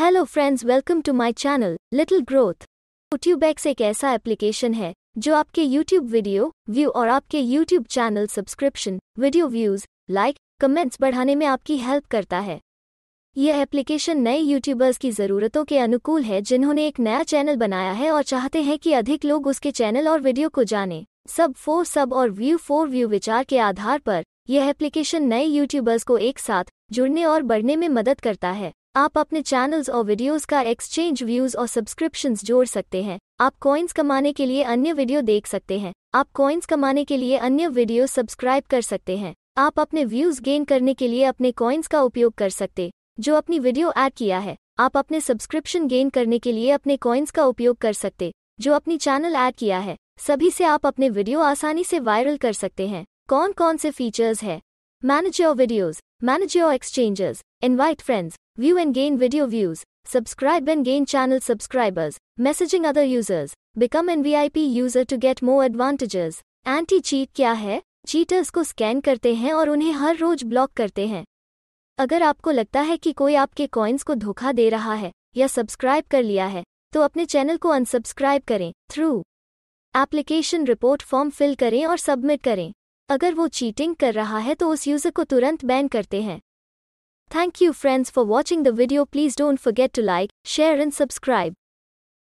Hello friends welcome to my channel little growth X एक ऐसा application है जो आपके यूट्यूब वीडियो व्यू और आपके YouTube channel subscription video views like comments बढ़ाने में आपकी हेल्प करता है यह एप्लीकेशन नए यूट्यूबर्स की ज़रूरतों के अनुकूल है जिन्होंने एक नया चैनल बनाया है और चाहते हैं कि अधिक लोग उसके चैनल और वीडियो को जाने सब फोर सब और व्यू फोर व्यू विचार के आधार पर यह एप्लीकेशन नए यूट्यूबर्स को एक साथ जुड़ने और बढ़ने में मदद करता है आप अपने चैनल्स और वीडियोस का एक्सचेंज व्यूज और सब्सक्रिप्शंस जोड़ सकते हैं आप कॉइन्स कमाने के लिए अन्य वीडियो देख सकते हैं आप कॉइन्स कमाने के लिए अन्य वीडियो सब्सक्राइब कर सकते हैं आप अपने व्यूज गेन करने के लिए अपने कॉइन्स का उपयोग कर सकते जो अपनी वीडियो ऐड किया है आप अपने सब्सक्रिप्शन गेन करने के लिए अपने कॉइन्स का उपयोग कर सकते जो अपनी चैनल ऐड किया है सभी से आप अपने वीडियो आसानी से वायरल कर सकते हैं कौन कौन से फीचर्स है Manage your videos, manage your exchanges, invite friends, view and gain video views, subscribe and gain channel subscribers, messaging other users, become an VIP user to get more advantages. Anti cheat क्या है cheaters को scan करते हैं और उन्हें हर रोज block करते हैं अगर आपको लगता है कि कोई आपके कॉइन्स को धोखा दे रहा है या सब्सक्राइब कर लिया है तो अपने चैनल को अनसब्सक्राइब करें through application report form fill करें और सबमिट करें अगर वो चीटिंग कर रहा है तो उस यूज़र को तुरंत बैन करते हैं thank you friends for watching the video please don't forget to like share and subscribe